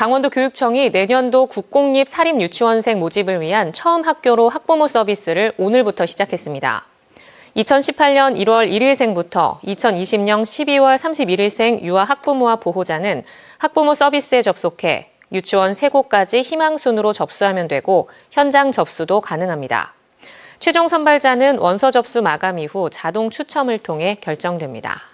강원도 교육청이 내년도 국공립 사립 유치원생 모집을 위한 처음 학교로 학부모 서비스를 오늘부터 시작했습니다. 2018년 1월 1일생부터 2020년 12월 31일생 유아 학부모와 보호자는 학부모 서비스에 접속해 유치원 3곳까지 희망순으로 접수하면 되고 현장 접수도 가능합니다. 최종 선발자는 원서 접수 마감 이후 자동 추첨을 통해 결정됩니다.